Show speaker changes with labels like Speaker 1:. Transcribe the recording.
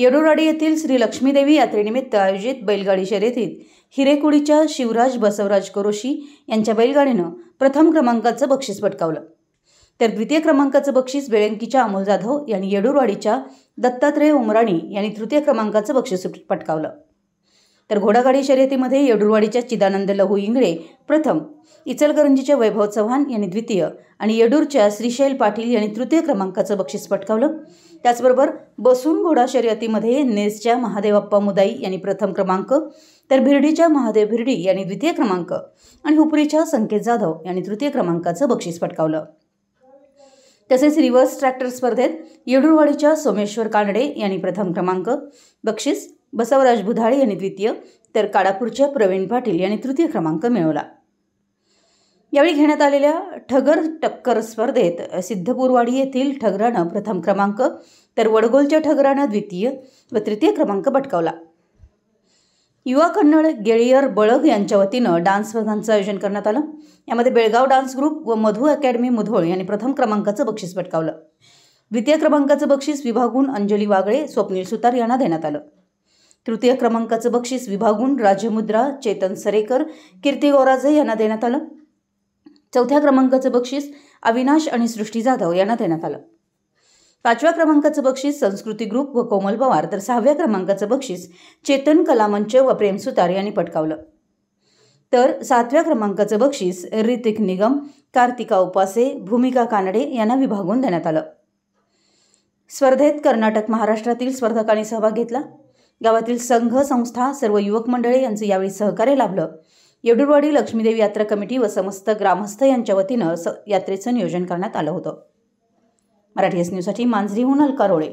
Speaker 1: येडुराडी येथील श्री लक्ष्मीदेवी यात्रेनिमित्त आयोजित बैलगाडी शर्यतीत हिरेकुडीच्या शिवराज बसवराज करोशी यांच्या बैलगाडीनं प्रथम क्रमांकाचं बक्षीस पटकावलं तर द्वितीय क्रमांकाचं बक्षीस बेळंकीच्या अमोल जाधव यांनी येडुरवाडीच्या दत्तात्रय उमराणी यांनी तृतीय क्रमांकाचं बक्षीस पटकावलं तर घोडागाडी शर्यतीमध्ये येडुरवाडीच्या चिदानंद लहू इंगळे प्रथम इचलकरंजीच्या वैभव चव्हाण यांनी द्वितीय आणि येडूरच्या श्रीशैल पाटील यांनी तृतीय क्रमांकाचं बक्षीस पटकावलं त्याचबरोबर बसून घोडा शर्यतीमध्ये नेसच्या महादेवप्पा मुदाई यांनी प्रथम क्रमांक तर भिरडीच्या महादेव भिरडी यांनी द्वितीय क्रमांक आणि हुपरीच्या संकेत जाधव यांनी तृतीय क्रमांकाचं बक्षीस पटकावलं तसेच रिव्हर्स ट्रॅक्टर स्पर्धेत येडूरवाडीच्या सोमेश्वर कानडे यांनी प्रथम क्रमांक बक्षीस बसवराज बुधाळे यांनी द्वितीय तर काळापूरच्या प्रवीण पाटील यांनी तृतीय क्रमांक मिळवला यावेळी घेण्यात आलेल्या ठगर टक्कर स्पर्धेत सिद्धपूरवाडी येथील ठगरानं प्रथम क्रमांक तर वडगोलच्या ठगरानं द्वितीय व तृतीय क्रमांक पटकावला युवा कन्नड गेळियर बळग यांच्या वतीनं डान्स स्पर्धांचं आयोजन करण्यात आलं यामध्ये बेळगाव डान्स ग्रुप व मधु अकॅडमी मुधोळ यांनी प्रथम क्रमांकाचं बक्षीस पटकावलं द्वितीय क्रमांकाचं बक्षीस विभागून अंजली वागळे स्वप्नील सुतार यांना देण्यात आलं तृतीय क्रमांकाचं बक्षीस विभागून राज्यमुद्रा चेतन सरेकर कीर्ती गोराजे यांना देण्यात आलं चौथ्या क्रमांकाचं बक्षीस अविनाश आणि सृष्टी जाधव यांना देण्यात आलं पाचव्या क्रमांकाचं बक्षीस संस्कृती ग्रुप व कोमल पवार तर सहाव्या क्रमांकाचं बक्षीस चेतन कलामंच व प्रेम सुतार यांनी पटकावलं तर सातव्या क्रमांकाचं बक्षीस ऋतिक निगम कार्तिका उपासे भूमिका कानडे यांना विभागून देण्यात आलं स्पर्धेत कर्नाटक महाराष्ट्रातील स्पर्धकांनी सहभाग घेतला गावातील संघ संस्था सर्व युवक मंडळे यांचं यावेळी सहकार्य लाभलं येडूरवाडी लक्ष्मीदेवी यात्रा कमिटी व समस्त ग्रामस्थ यांच्या वतीनं स यात्रेचं नियोजन करण्यात आलं होतं मराठी एस न्यूजसाठी मांजरीहून अलका